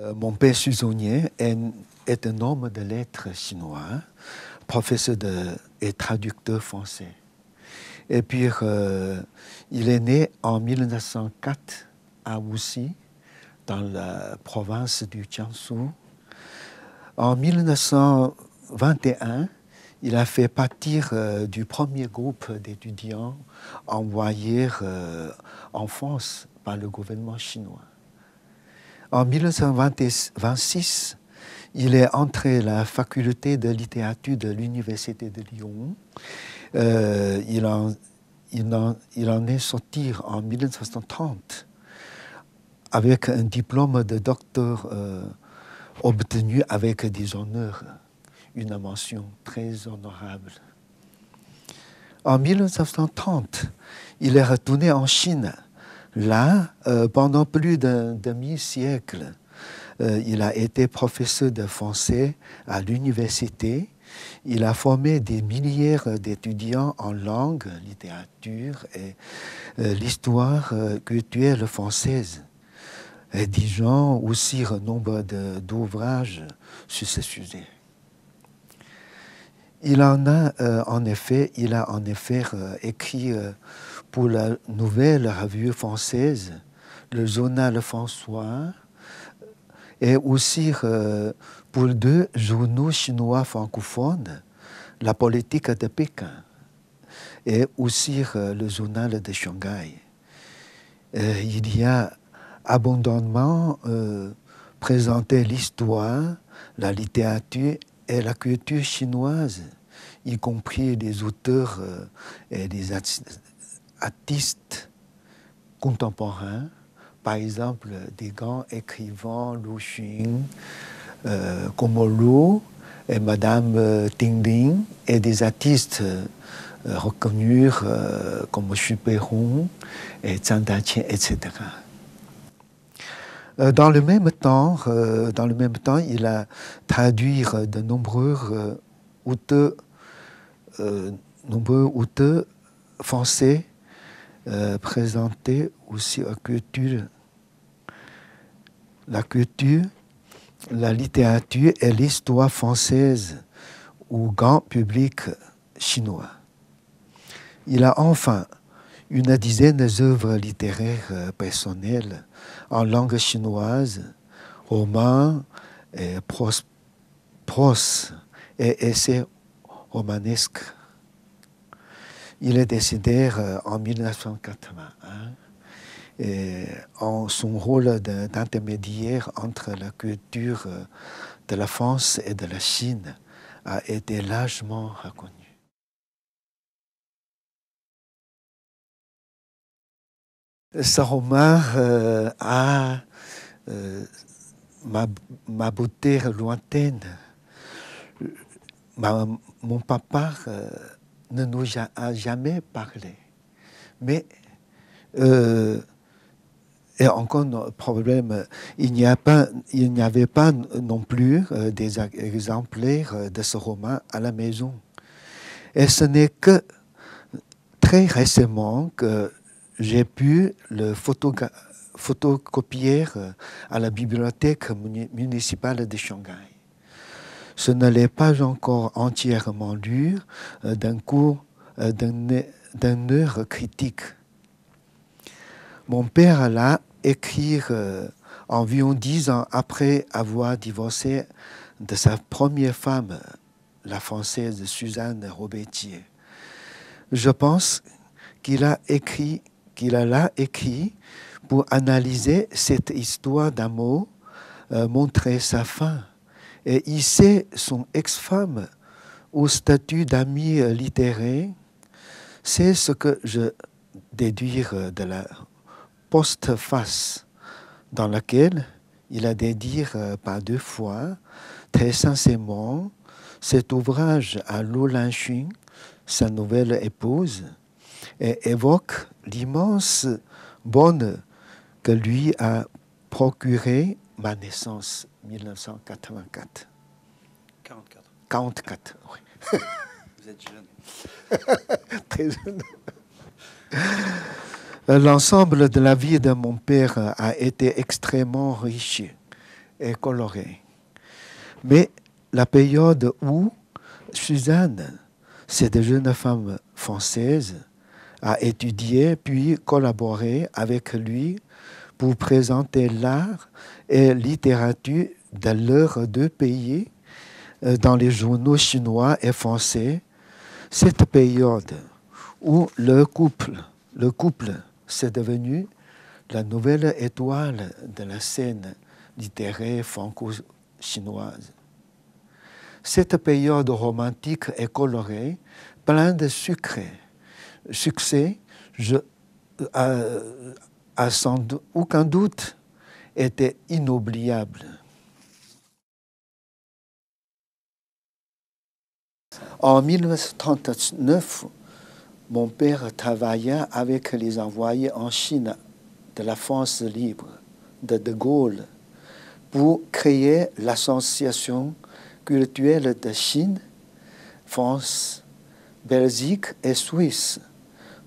Euh, mon père Suzonier est, un homme de lettres chinois, professeur et traducteur français. Et puis, euh, il est né en 1904 à Wuxi, dans la province du Jiangsu. En 1921, il a fait partir euh, du premier groupe d'étudiants envoyés en France par le gouvernement chinois. En 1926, il est entré à la faculté de littérature de l'Université de Lyon. Euh, il, en, est sorti en 1930 avec un diplôme de docteur euh, obtenu avec des honneurs, une mention très honorable. En 1930, il est retourné en Chine Là, euh, pendant plus d'un demi-siècle, euh, il a été professeur de français à l'université. Il a formé des milliers d'étudiants en langue, littérature et euh, l'histoire culturelle française. Et aussi aussi nombre d'ouvrages sur ce sujet. Il en a en effet, il a en effet écrit pour la nouvelle revue française, le journal François, et aussi euh, pour deux journaux chinois francophones, la politique de Pékin et aussi euh, le journal de Shanghai. il y a abondamment euh, présenté l'histoire, la littérature et la culture chinoise, y compris des auteurs et des artistes artistes contemporains, par exemple des grands écrivains, Lu euh, comme euh, et Madame euh, et des artistes euh, reconnus comme Xu Peihong et Zhang Daqian, etc. Dans le, même temps, dans le même temps, il a traduit de nombreux auteurs, nombreux auteurs français présenté euh, présenter aussi la culture. La littérature et l'histoire française au grand public chinois. Il a enfin une dizaine d'œuvres littéraires euh, personnelles en langue chinoise, romans, et prose et essais romanesques. Il est décédé euh, en 1981. Et son rôle d'intermédiaire entre la culture euh, de la France et de la Chine a été largement reconnu. saint euh, a euh, ma, beauté lointaine. mon papa ne nous a jamais parlé. Mais, euh, et encore un problème, il n'y, avait pas non plus euh, des exemplaires euh, de ce roman à la maison. Et ce n'est que très récemment que j'ai pu le photocopier à la bibliothèque municipale de Shanghai ce ne pas encore entièrement dur euh, d'un cours euh, d'un heure critique. Mon père alla écrire euh, environ dix ans après avoir divorcé de sa première femme, la française Suzanne Robetier. Je pense qu'il a écrit, qu'il a écrit pour analyser cette histoire d'amour, montrer sa fin et sait son ex-femme au statut d'amie littéraire. C'est ce que je déduire de la postface dans laquelle il a dédié euh, par deux fois très sincèrement cet ouvrage à Lou Lanxun, sa nouvelle épouse, et évoque l'immense bonne que lui a procurée ma naissance, 1984. 44. 44, oui. Vous êtes jeune. Très jeune. L'ensemble de la vie de mon père a été extrêmement riche et coloré. Mais la période où Suzanne, cette jeune femme française, a étudié puis collaboré avec lui pour présenter l'art et littérature de leurs deux pays euh, dans les journaux chinois et français. Cette période où le couple, le couple, c'est devenu la nouvelle étoile de la scène littéraire franco-chinoise. Cette période romantique et colorée, pleine de succès, je, euh, a sans aucun doute été inoubliable. En 1939, mon père travailla avec les envoyés en Chine de la France libre de De Gaulle pour créer l'association culturelle de Chine, France, Belgique et Suisse,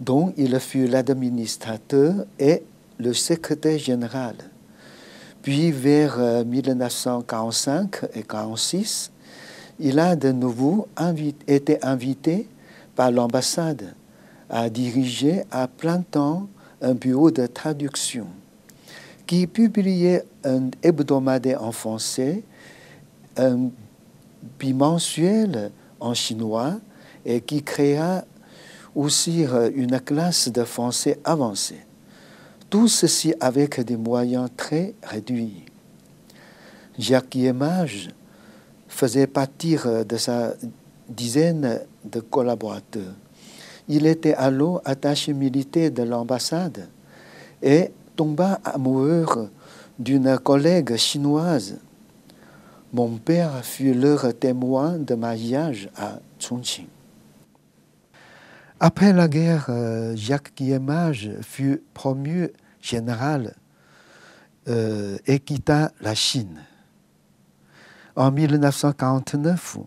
dont il fut l'administrateur et le secrétaire général. Puis vers 1945 euh, et 1946, il a de nouveau été invité par l'ambassade à diriger à plein temps un bureau de traduction qui publiait un hebdomadaire en français, un bimensuel en chinois et qui créa aussi euh, une classe de français avancée. Tout ceci avec des moyens très réduits. Jacques Guillemage faisait partir de sa dizaine de collaborateurs. Il était alors attaché militaire de l'ambassade et tomba amoureux d'une collègue chinoise. Mon père fut leur témoin de mariage à Chongqing. Après la guerre, Jacques Guillemage fut promu général euh, et quitta la Chine. En 1949,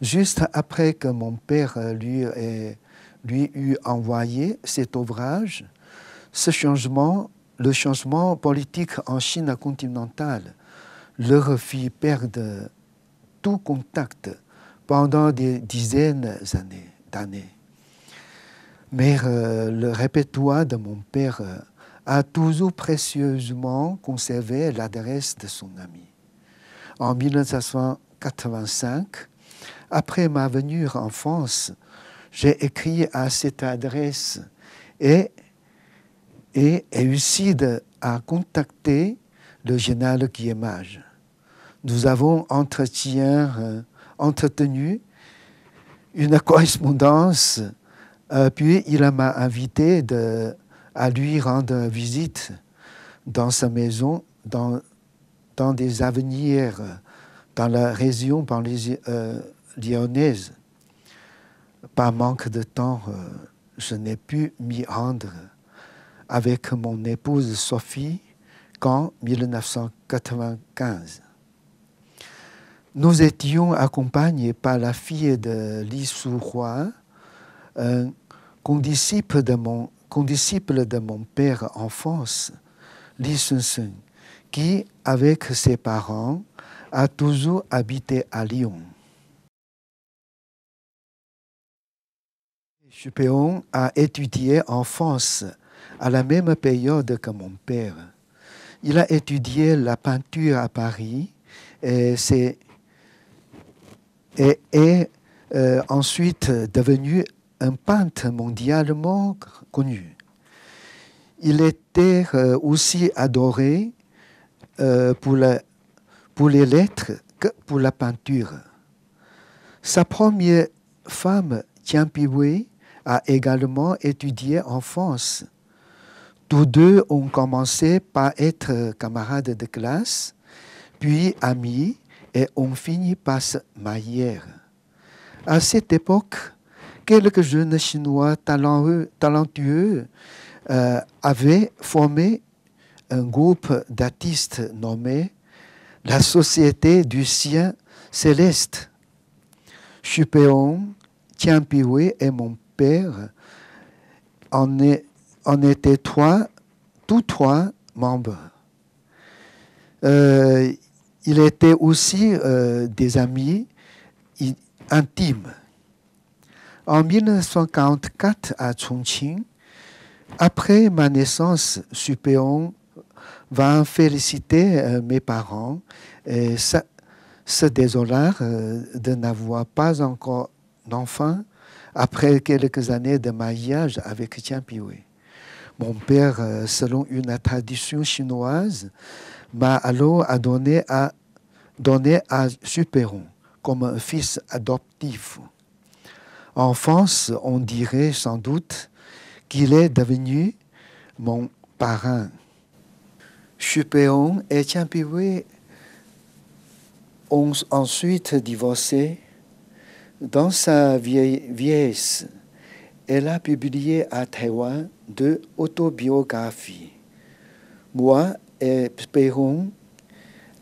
juste après que mon père euh, lui lui eut envoyé cet ouvrage, ce changement, le changement politique en Chine continentale leur fit perdre tout contact pendant des dizaines d'années. Mais euh, le répertoire de mon père a toujours précieusement conservé l'adresse de son ami. En 1985, après ma venue en France, j'ai écrit à cette adresse et, et réussi à contacter le général Guillemage. Nous avons euh, entretenu une correspondance, euh, puis il m'a invité de à lui rendre visite dans sa maison, dans, dans des avenirs, dans la région par les, euh, lyonnaise. Par manque de temps, euh, je n'ai pu m'y rendre avec mon épouse Sophie qu'en 1995. Nous étions accompagnés par la fille de Li un condisciple de mon condisciple de mon père en France, Li Sun qui, avec ses parents, a toujours habité à Lyon. Chupéon a étudié en France à la même période que mon père. Il a étudié la peinture à Paris et, et est euh, ensuite devenu un peintre mondialement connu. Il était euh, aussi adoré euh, pour, pour les lettres que pour la peinture. Sa première femme, Tian Piwei, a également étudié en France. Tous deux ont commencé par être camarades de classe, puis amis, et ont fini par se marier. À cette époque, quelques jeunes Chinois talentueux euh, avaient formé un groupe d'artistes nommé la Société du Sien Céleste. Chupéon, Tianpiwe et mon père en, étaient trois, tous trois membres. Euh, Ils étaient aussi euh, des amis intimes. En 1944 à Chongqing, après ma naissance, Supéon va féliciter euh, mes parents et se désoler euh, de n'avoir pas encore d'enfant après quelques années de mariage avec Tian Mon père, euh, selon une tradition chinoise, m'a alors donné à, donné à Supéon comme fils adoptif. En France, on dirait sans doute qu'il est devenu mon parrain. Chupéon et Tiampiwe ont ensuite divorcé. Dans sa vieille, vieillesse, elle a publié à Taiwan deux autobiographies. Moi et Péron,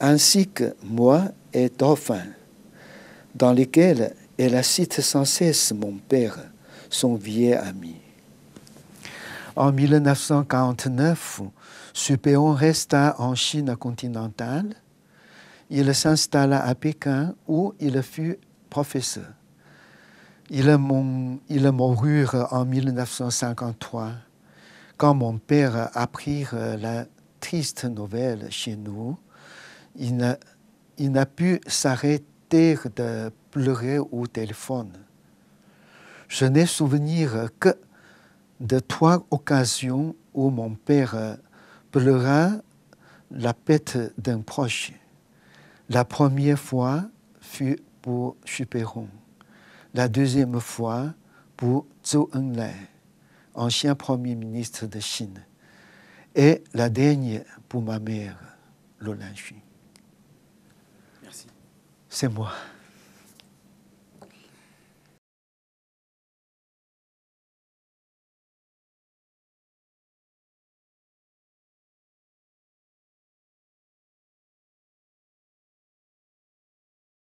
ainsi que Moi et Dauphin, dans lesquelles elle cite sans cesse mon père, son vieil ami. En 1949, Supéon resta en Chine continentale. Il s'installa à Pékin où il fut professeur. Il, il mourut en 1953 quand mon père apprit la triste nouvelle chez nous. Il n'a pu s'arrêter de pleurer au téléphone. Je n'ai souvenir que de trois occasions où mon père pleura la perte d'un proche. La première fois fut pour Superon. la deuxième fois pour Zhou Enlai, ancien premier ministre de Chine, et la dernière pour ma mère, Lolange c'est moi.